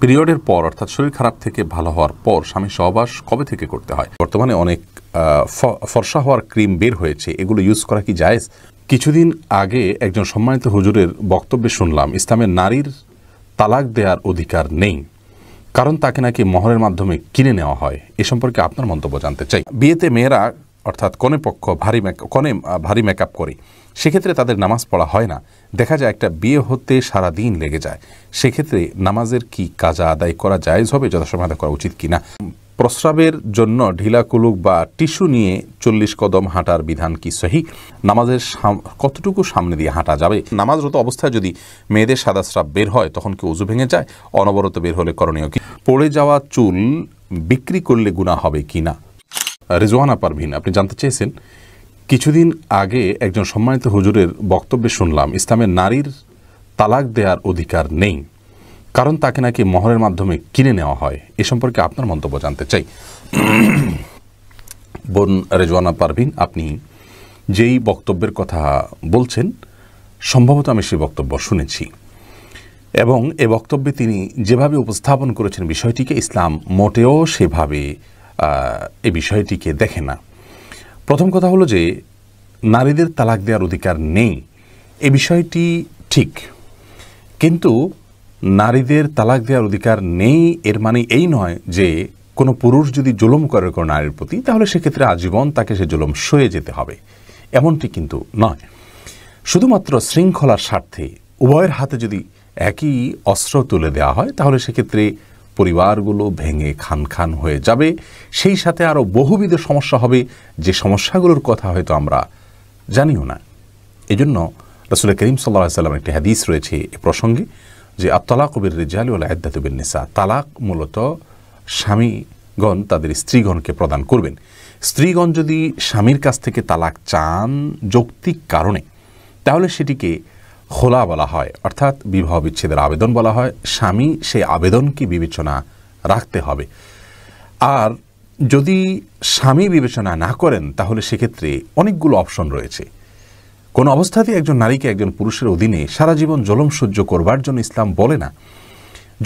পিরিয়ডের পর অর্থাৎ শরীর খারাপ থেকে ভালো হওয়ার পর স্বামী সহবাস কবে থেকে করতে হয় বর্তমানে অনেক ফর্সা হওয়ার ক্রিম বের হয়েছে এগুলো ইউজ করা কি জায়েজ কিছুদিন আগে একজন সম্মানিত হুজুরের বক্তব্যে শুনলাম ইসলামের নারীর তালাক দেওয়ার অধিকার নেই কারণ তাকে নাকি মহরের মাধ্যমে কিনে নেওয়া হয় এ সম্পর্কে আপনার মন্তব্য জানতে চাই বিয়েতে মেয়েরা অর্থাৎ কোনে পক্ষ ভারী কনে ভারী মেকআপ করে সেক্ষেত্রে তাদের নামাজ পড়া হয় না দেখা যায় একটা বিয়ে হতে সারা দিন লেগে যায় সেক্ষেত্রে নামাজের কি কাজা আদায় করা যায় হবে যথাসময় আদায় করা উচিত কিনা প্রস্রাবের জন্য ঢিলাকুলুক বা টিস্যু নিয়ে চল্লিশ কদম হাঁটার বিধান কি সহি নামাজের কতটুকু সামনে দিয়ে হাঁটা যাবে নামাজরত অবস্থায় যদি মেয়েদের সাদা স্রাব বের হয় তখন কি উজু ভেঙে যায় অনবরত বের হলে করণীয় কি পড়ে যাওয়া চুল বিক্রি করলে গুণা হবে কি না রেজওয়ানা পারভিন আপনি জানতে চেয়েছেন কিছুদিন আগে একজন সম্মানিত হুজুরের বক্তব্যে শুনলাম ইসলামে নারীর তালাক দেওয়ার অধিকার নেই কারণ তাকে নাকি মহরের মাধ্যমে কিনে নেওয়া হয় এ সম্পর্কে আপনার মন্তব্য জানতে চাই বোন রেজওয়ানা পারভিন আপনি যেই বক্তব্যের কথা বলছেন সম্ভবত আমি সেই বক্তব্য শুনেছি এবং এ বক্তব্যে তিনি যেভাবে উপস্থাপন করেছেন বিষয়টিকে ইসলাম মোটেও সেভাবে এই বিষয়টিকে দেখে না প্রথম কথা হলো যে নারীদের তালাক দেওয়ার অধিকার নেই এ বিষয়টি ঠিক কিন্তু নারীদের তালাক দেওয়ার অধিকার নেই এর মানে এই নয় যে কোনো পুরুষ যদি জুলুম করে কোনো নারীর প্রতি তাহলে সেক্ষেত্রে আজীবন তাকে সে জুলুম সয়ে যেতে হবে এমনটি কিন্তু নয় শুধুমাত্র শৃঙ্খলার স্বার্থে উভয়ের হাতে যদি একই অস্ত্র তুলে দেওয়া হয় তাহলে সেক্ষেত্রে পরিবারগুলো ভেঙে খান খান হয়ে যাবে সেই সাথে আরও বহুবিধ সমস্যা হবে যে সমস্যাগুলোর কথা হয়তো আমরা জানিও না এজন্য রসুল করিম সাল্লা সাল্লাম একটি হাদিস রয়েছে এ প্রসঙ্গে যে আত্তালাক কবির রেজালিউল আদাতুবিন নিসা তালাক মূলত স্বামীগণ তাদের স্ত্রীগণকে প্রদান করবেন স্ত্রীগণ যদি স্বামীর কাছ থেকে তালাক চান যৌক্তিক কারণে তাহলে সেটিকে খোলা বলা হয় অর্থাৎ বিবাহ বিচ্ছেদের আবেদন বলা হয় স্বামী সেই আবেদনকে বিবেচনা রাখতে হবে আর যদি স্বামী বিবেচনা না করেন তাহলে সেক্ষেত্রে অনেকগুলো অপশন রয়েছে কোন অবস্থাতেই একজন নারীকে একজন পুরুষের অধীনে সারা জীবন জলম সহ্য করবার জন্য ইসলাম বলে না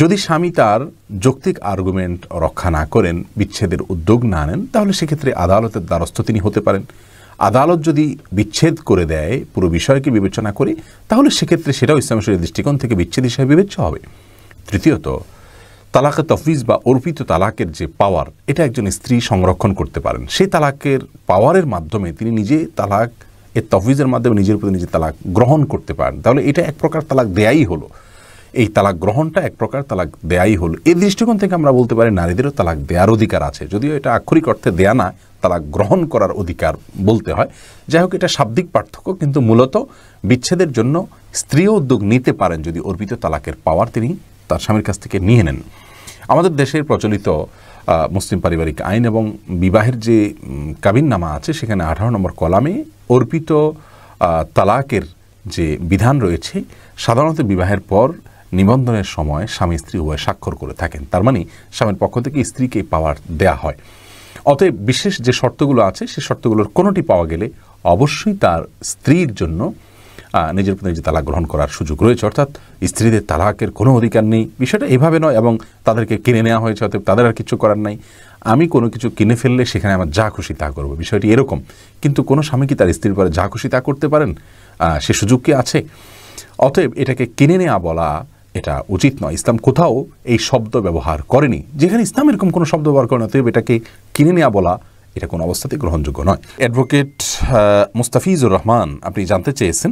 যদি স্বামী তার যৌক্তিক আর্গুমেন্ট রক্ষা না করেন বিচ্ছেদের উদ্যোগ না নেন তাহলে সেক্ষেত্রে আদালতের দ্বারস্থ তিনি হতে পারেন আদালত যদি বিচ্ছেদ করে দেয় পুরো বিষয়কে বিবেচনা করে তাহলে সেক্ষেত্রে সেটাও ইসলাম শরীর দৃষ্টিকোণ থেকে বিচ্ছেদ হিসাবে বিবেচ্য হবে তৃতীয়ত তালাকে তফিজ বা অর্পিত তালাকের যে পাওয়ার এটা একজন স্ত্রী সংরক্ষণ করতে পারেন সেই তালাকের পাওয়ারের মাধ্যমে তিনি নিজে তালাক এর তফিজের মাধ্যমে নিজের প্রতি নিজে তালাক গ্রহণ করতে পারেন তাহলে এটা এক প্রকার তালাক দেয়াই হলো এই তালাক গ্রহণটা এক প্রকার তালাক দেয়াই হলো এই দৃষ্টিকোণ থেকে আমরা বলতে পারি নারীদেরও তালাক দেওয়ার অধিকার আছে যদিও এটা আক্ষরিক অর্থে দেয়া না তালাক গ্রহণ করার অধিকার বলতে হয় যাই হোক এটা শাব্দিক পার্থক্য কিন্তু মূলত বিচ্ছেদের জন্য স্ত্রীও উদ্যোগ নিতে পারেন যদি অর্পিত তালাকের পাওয়ার তিনি তার স্বামীর কাছ থেকে নিয়ে নেন আমাদের দেশের প্রচলিত মুসলিম পারিবারিক আইন এবং বিবাহের যে কাবিননামা আছে সেখানে আঠারো নম্বর কলামে অর্পিত তালাকের যে বিধান রয়েছে সাধারণত বিবাহের পর নিবন্ধনের সময় স্বামী স্ত্রী উভয় স্বাক্ষর করে থাকেন তার মানে স্বামীর পক্ষ থেকে স্ত্রীকে পাওয়ার দেয়া হয় অতএব বিশেষ যে শর্তগুলো আছে সে শর্তগুলোর কোনোটি পাওয়া গেলে অবশ্যই তার স্ত্রীর জন্য নিজের প্রতি যে তালাক গ্রহণ করার সুযোগ রয়েছে অর্থাৎ স্ত্রীদের তালাকের কোনো অধিকার নেই বিষয়টা এভাবে নয় এবং তাদেরকে কিনে নেওয়া হয়েছে অতএব তাদের আর কিছু করার নাই আমি কোনো কিছু কিনে ফেললে সেখানে আমার যা খুশি তা করবো বিষয়টি এরকম কিন্তু কোনো স্বামী কি তার স্ত্রীর পরে যা খুশি তা করতে পারেন সে সুযোগ কি আছে অতএব এটাকে কিনে নেওয়া বলা এটা উচিত নয় ইসলাম কোথাও এই শব্দ ব্যবহার করেনি যেখানে ইসলাম এরকম কোনো শব্দ ব্যবহার করে না তবে এটাকে কিনে নেওয়া বলা এটা কোনো অবস্থাতেই গ্রহণযোগ্য নয় অ্যাডভোকেট মুস্তাফিজুর রহমান আপনি জানতে চেয়েছেন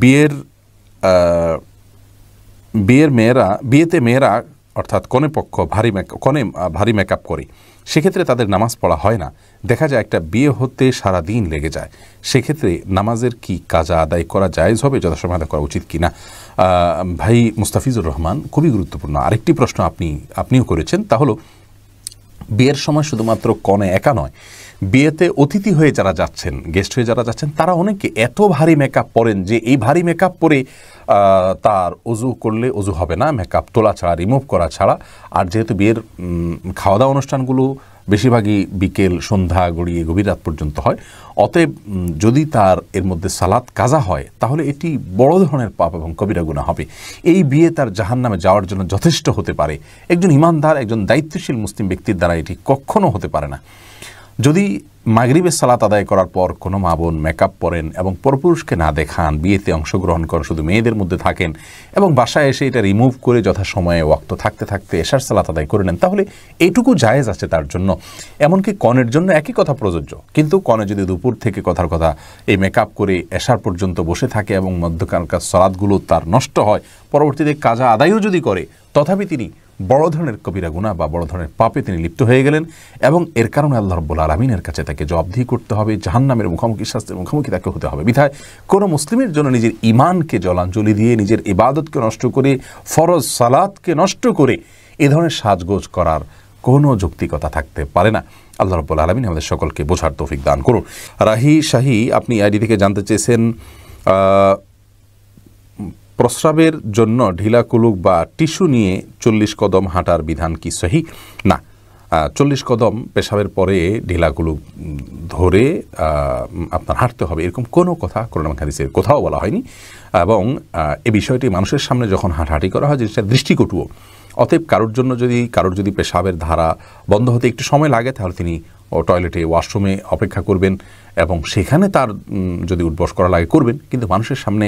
বিয়ের বিয়ের মেয়েরা বিয়েতে মেয়েরা অর্থাৎ কনে পক্ষ ভারী মেক কনে ভারী মেকআপ করে সেক্ষেত্রে তাদের নামাজ পড়া হয় না দেখা যায় একটা বিয়ে হতে সারা দিন লেগে যায় সেক্ষেত্রে নামাজের কি কাজা আদায় করা জায়জ হবে যথাসময় আদায় করা উচিত কিনা ভাই মুস্তাফিজুর রহমান খুবই গুরুত্বপূর্ণ আরেকটি প্রশ্ন আপনি আপনিও করেছেন তা হলো বিয়ের সময় শুধুমাত্র কনে একা নয় বিয়েতে অতিথি হয়ে যারা যাচ্ছেন গেস্ট হয়ে যারা যাচ্ছেন তারা অনেকে এত ভারী মেকআপ পরেন যে এই ভারী মেকআপ পরে তার অজু করলে অজু হবে না মেকআপ তোলা ছাড়া রিমুভ করা ছাড়া আর যেহেতু বিয়ের খাওয়া দাওয়া অনুষ্ঠানগুলো বেশিরভাগই বিকেল সন্ধ্যা গড়িয়ে গভীর রাত পর্যন্ত হয় অতএব যদি তার এর মধ্যে সালাত কাজা হয় তাহলে এটি বড় ধরনের পাপ এবং কবিরা গুণা হবে এই বিয়ে তার জাহান নামে যাওয়ার জন্য যথেষ্ট হতে পারে একজন ইমানদার একজন দায়িত্বশীল মুসলিম ব্যক্তির দ্বারা এটি কখনো হতে পারে না যদি মাগরীবের সালাত আদায় করার পর কোনো মা বোন মেকআপ পরেন এবং পরপুরুষকে না দেখান বিয়েতে অংশগ্রহণ করেন শুধু মেয়েদের মধ্যে থাকেন এবং বাসায় এসে এটা রিমুভ করে যথাসময়ে ওয়াক্ত থাকতে থাকতে এসার সালাত আদায় করে নেন তাহলে এইটুকু জায়েজ আছে তার জন্য এমনকি কনের জন্য একই কথা প্রযোজ্য কিন্তু কনে যদি দুপুর থেকে কথার কথা এই মেকআপ করে এসার পর্যন্ত বসে থাকে এবং মধ্যকালকার সালাদগুলো তার নষ্ট হয় পরবর্তীতে কাজা আদায়ও যদি করে তথাপি তিনি বড় ধরনের কবিরা গুণা বা বড় ধরনের পাপে তিনি লিপ্ত হয়ে গেলেন এবং এর কারণে আল্লাহ রব্বুল আলমিনের কাছে তাকে জবাবদিহি করতে হবে জাহান্নামের মুখোমুখি শাস্তির মুখোমুখি তাকে হতে হবে বিধায় কোনো মুসলিমের জন্য নিজের ইমানকে জলাঞ্জলি দিয়ে নিজের ইবাদতকে নষ্ট করে ফরজ সালাদকে নষ্ট করে এ ধরনের সাজগোজ করার কোনো যুক্তিকতা থাকতে পারে না আল্লাহ রব্বুল আলমিন আমাদের সকলকে বোঝার তৌফিক দান করুন রাহি শাহি আপনি আইডি থেকে জানতে চেয়েছেন প্রস্রাবের জন্য ঢিলা কুলুক বা টিস্যু নিয়ে চল্লিশ কদম হাঁটার বিধান কি সহি না চল্লিশ কদম পেশাবের পরে ঢিলাকুলুক ধরে আপনার হাঁটতে হবে এরকম কোনো কথা করোনা হাদিসের কোথাও বলা হয়নি এবং এ বিষয়টি মানুষের সামনে যখন হাঁটাহাঁটি করা হয় জিনিসটা দৃষ্টিকটুও অতএব কারোর জন্য যদি কারোর যদি পেশাবের ধারা বন্ধ হতে একটু সময় লাগে তাহলে তিনি ও টয়লেটে ওয়াশরুমে অপেক্ষা করবেন এবং সেখানে তার যদি উঠবস করা লাগে করবেন কিন্তু মানুষের সামনে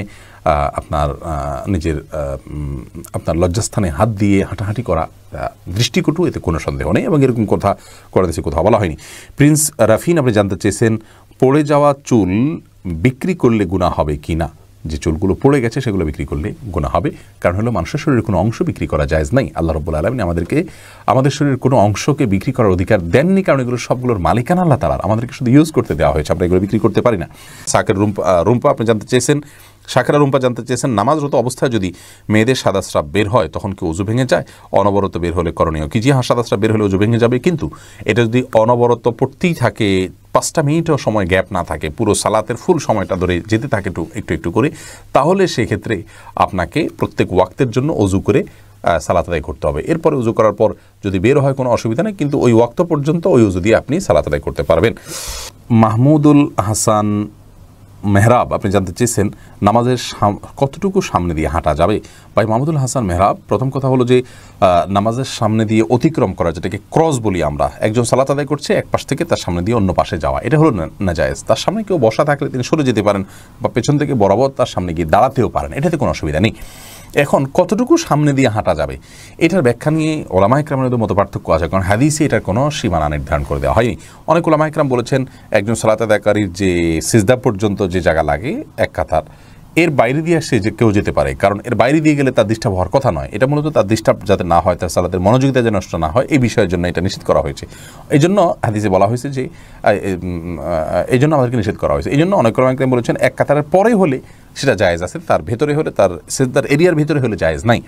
আপনার নিজের আপনার লজ্জাস্থানে হাত দিয়ে হাঁটাহাঁটি করা দৃষ্টিকটু এতে কোনো সন্দেহ নেই এবং এরকম কথা করা দেশে কোথাও বলা হয়নি প্রিন্স রাফিন আপনি জানতে চেয়েছেন পড়ে যাওয়া চুল বিক্রি করলে গুণা হবে কি না যে চুলগুলো পড়ে গেছে সেগুলো বিক্রি করলে গোনা হবে কারণ হলো মানুষের শরীরের কোনো অংশ বিক্রি করা যায় নাই আল্লাহ রব্বুল আলমিন আমাদেরকে আমাদের শরীরের কোনো অংশকে বিক্রি করার অধিকার দেননি কারণ এগুলো সবগুলোর মালিকানা আল্লাহ তালার আমাদেরকে শুধু ইউজ করতে দেওয়া হয়েছে আমরা এগুলো বিক্রি করতে পারি না সাকের রুম্পা রুম্পা আপনি জানতে চেয়েছেন শাকেরা রুম্পা জানতে চেয়েছেন নামাজরত অবস্থায় যদি মেয়েদের সাদা স্রাব বের হয় তখন কি উজু ভেঙে যায় অনবরত বের হলে করণীয় কি জি হ্যাঁ সাদা স্রাব বের হলে উজু ভেঙে যাবে কিন্তু এটা যদি অনবরত পড়তেই থাকে পাঁচটা মিনিটও সময় গ্যাপ না থাকে পুরো সালাতের ফুল সময়টা ধরে যেতে থাকে একটু একটু একটু করে তাহলে সেক্ষেত্রে আপনাকে প্রত্যেক ওয়াক্তের জন্য অজু করে সালাত আদায় করতে হবে এরপরে উজু করার পর যদি বের হয় কোনো অসুবিধা নেই কিন্তু ওই ওয়াক্ত পর্যন্ত ওই উজু দিয়ে আপনি সালাত আদায় করতে পারবেন মাহমুদুল হাসান মেহরাব আপনি জানতে চেয়েছেন নামাজের কতটুকু সামনে দিয়ে হাঁটা যাবে ভাই মাহমুদুল হাসান মেহরাব প্রথম কথা হলো যে নামাজের সামনে দিয়ে অতিক্রম করা যেটাকে ক্রস বলি আমরা একজন সালাত আদায় করছে এক পাশ থেকে তার সামনে দিয়ে অন্য পাশে যাওয়া এটা হলো নাজায়েজ তার সামনে কেউ বসা থাকলে তিনি সরে যেতে পারেন বা পেছন থেকে বরাবর তার সামনে গিয়ে দাঁড়াতেও পারেন এটাতে কোনো অসুবিধা নেই এখন কতটুকু সামনে দিয়ে হাঁটা যাবে এটার ব্যাখ্যা নিয়ে ওলামা ইকরামের মতো পার্থক্য আছে কারণ হাদিসে এটার কোনো সীমানা নির্ধারণ করে দেওয়া হয়নি অনেক ওলামা ইকরাম বলেছেন একজন সালাতাদাকারীর যে সিজদা পর্যন্ত যে জায়গা লাগে এক কাতার এর বাইরে দিয়ে আসে যে কেউ যেতে পারে কারণ এর বাইরে দিয়ে গেলে তার ডিস্টার্ব হওয়ার কথা নয় এটা মূলত তার ডিস্টার্ব যাতে না হয় তার সালাদের মনোযোগিতা যেন নষ্ট না হয় এই বিষয়ের জন্য এটা নিষেধ করা হয়েছে এই জন্য হাদিসে বলা হয়েছে যে এই জন্য আমাদেরকে নিষেধ করা হয়েছে এই জন্য অনেক কর্মাকরাম বলেছেন এক কাতারের পরে হলে সেটা জায়েজ আছে তার ভেতরে হলে তার সে তার এরিয়ার ভেতরে হলে জায়েজ নাই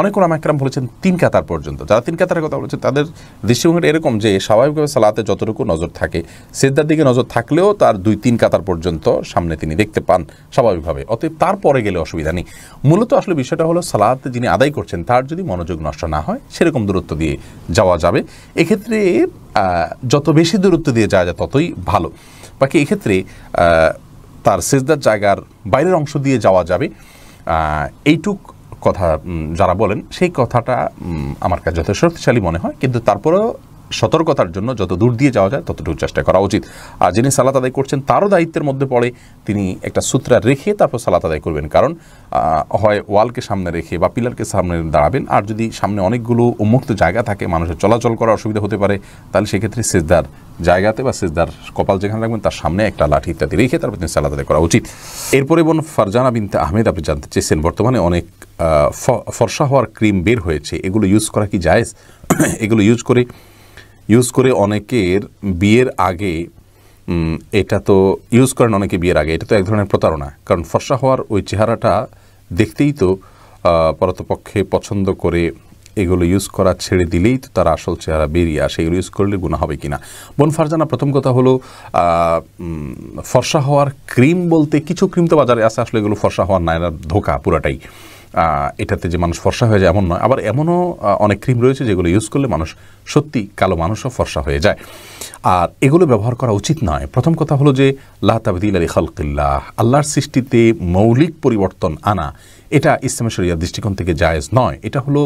অনেক ওলামা একরাম বলেছেন তিন কাতার পর্যন্ত যারা তিন কাতারের কথা বলেছেন তাদের দৃষ্টিভঙ্গিটা এরকম যে স্বাভাবিকভাবে সালাতে যতটুকু নজর থাকে সেদ্ধার দিকে নজর থাকলেও তার দুই তিন কাতার পর্যন্ত সামনে তিনি দেখতে পান স্বাভাবিকভাবে অতএব তারপরে গেলে অসুবিধা নেই মূলত আসলে বিষয়টা হলো সালাতে যিনি আদায় করছেন তার যদি মনোযোগ নষ্ট না হয় সেরকম দূরত্ব দিয়ে যাওয়া যাবে এক্ষেত্রে যত বেশি দূরত্ব দিয়ে যাওয়া যায় ততই ভালো বাকি এক্ষেত্রে তার সেজদার জায়গার বাইরের অংশ দিয়ে যাওয়া যাবে এইটুক কথা যারা বলেন সেই কথাটা আমার কাছে যথেষ্ট শক্তিশালী মনে হয় কিন্তু তারপরেও সতর্কতার জন্য যত দূর দিয়ে যাওয়া যায় ততটুকু চেষ্টা করা উচিত আর যিনি সালাত আদায় করছেন তারও দায়িত্বের মধ্যে পড়ে তিনি একটা সূত্রা রেখে তারপর সালাত আদায় করবেন কারণ হয় ওয়ালকে সামনে রেখে বা পিলারকে সামনে দাঁড়াবেন আর যদি সামনে অনেকগুলো উন্মুক্ত জায়গা থাকে মানুষের চলাচল করার অসুবিধা হতে পারে তাহলে সেক্ষেত্রে সেজদার জায়গাতে বা সেজদার কপাল যেখানে রাখবেন তার সামনে একটা লাঠি ইত্যাদি রেখে তারপর তিনি সালাত আদায় করা উচিত এরপরে বোন ফারজানা বিনতে আহমেদ আপনি জানতে চেয়েছেন বর্তমানে অনেক ফর্সা হওয়ার ক্রিম বের হয়েছে এগুলো ইউজ করা কি যায় এগুলো ইউজ করে ইউজ করে অনেকের বিয়ের আগে এটা তো ইউজ করেন অনেকে বিয়ের আগে এটা তো এক ধরনের প্রতারণা কারণ ফর্সা হওয়ার ওই চেহারাটা দেখতেই তো পরতপক্ষে পছন্দ করে এগুলো ইউজ করা ছেড়ে দিলেই তো তার আসল চেহারা বেরিয়ে আসে এগুলো ইউজ করলে গুণা হবে কি না বোন ফারজানা প্রথম কথা হলো ফর্সা হওয়ার ক্রিম বলতে কিছু ক্রিম তো বাজারে আসে আসলে এগুলো ফর্সা হওয়ার না এরা ধোকা পুরাটাই এটাতে যে মানুষ ফর্সা হয়ে যায় এমন নয় আবার এমনও অনেক ক্রিম রয়েছে যেগুলো ইউজ করলে মানুষ সত্যি কালো মানুষও ফর্সা হয়ে যায় আর এগুলো ব্যবহার করা উচিত নয় প্রথম কথা হলো যে তাবিদিল আলী খালকিল্লাহ আল্লাহর সৃষ্টিতে মৌলিক পরিবর্তন আনা এটা ইসলামের শরিয়ার দৃষ্টিকোণ থেকে জায়েজ নয় এটা হলো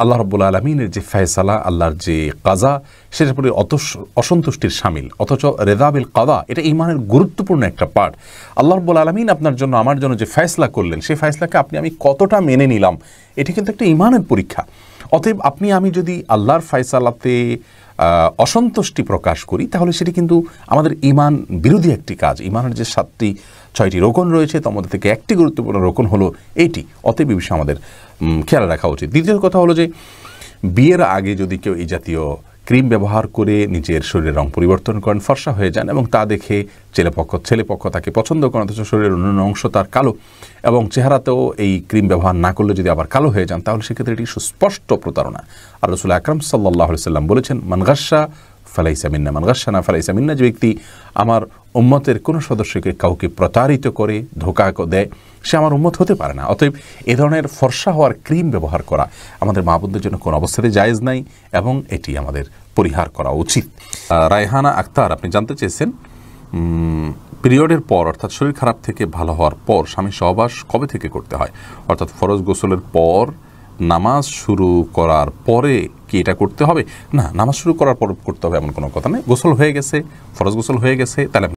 আল্লাহ রব্বুল আলমিনের যে ফয়সালা আল্লাহর যে কাজা সেটার পরে অত অসন্তুষ্টির সামিল অথচ রেদাবিল কাদা এটা ইমানের গুরুত্বপূর্ণ একটা পার্ট আল্লাহ রব্বুল আলমিন আপনার জন্য আমার জন্য যে ফয়সলা করলেন সেই ফয়সলাকে আপনি আমি কতটা মেনে নিলাম এটি কিন্তু একটা ইমানের পরীক্ষা অতএব আপনি আমি যদি আল্লাহর ফয়সালাতে অসন্তুষ্টি প্রকাশ করি তাহলে সেটি কিন্তু আমাদের ইমান বিরোধী একটি কাজ ইমানের যে সাতটি ছয়টি রোকন রয়েছে তার মধ্যে থেকে একটি গুরুত্বপূর্ণ রোকন হলো এটি অতএব বিষয়ে আমাদের খেয়াল রাখা উচিত দ্বিতীয় কথা হলো যে বিয়ের আগে যদি কেউ এই জাতীয় ক্রিম ব্যবহার করে নিজের শরীরের রং পরিবর্তন করেন ফর্সা হয়ে যান এবং তা দেখে ছেলেপক্ষ ছেলেপক্ষ তাকে পছন্দ করেন অথচ শরীরের অন্যান্য অংশ তার কালো এবং চেহারাতেও এই ক্রিম ব্যবহার না করলে যদি আবার কালো হয়ে যান তাহলে সেক্ষেত্রে এটি সুস্পষ্ট প্রতারণা আর রসুল আকরম সাল্লাহ সাল্লাম বলেছেন মানগাসা ফালাইসামিন্না মানগাসানা ফালাইসামিন্না যে ব্যক্তি আমার উম্মতের কোনো সদস্যকে কাউকে প্রতারিত করে ধোকা দেয় সে আমার উন্মত হতে পারে না অতএব এ ধরনের ফর্সা হওয়ার ক্রিম ব্যবহার করা আমাদের মা বোনদের জন্য কোনো অবস্থাতে জায়েজ নাই এবং এটি আমাদের পরিহার করা উচিত রায়হানা আক্তার আপনি জানতে চেয়েছেন পিরিয়ডের পর অর্থাৎ শরীর খারাপ থেকে ভালো হওয়ার পর স্বামী সহবাস কবে থেকে করতে হয় অর্থাৎ ফরজ গোসলের পর নামাজ শুরু করার পরে কি এটা করতে হবে না নামাজ শুরু করার পর করতে হবে এমন কোনো কথা নেই গোসল হয়ে গেছে ফরজ গোসল হয়ে গেছে তাহলে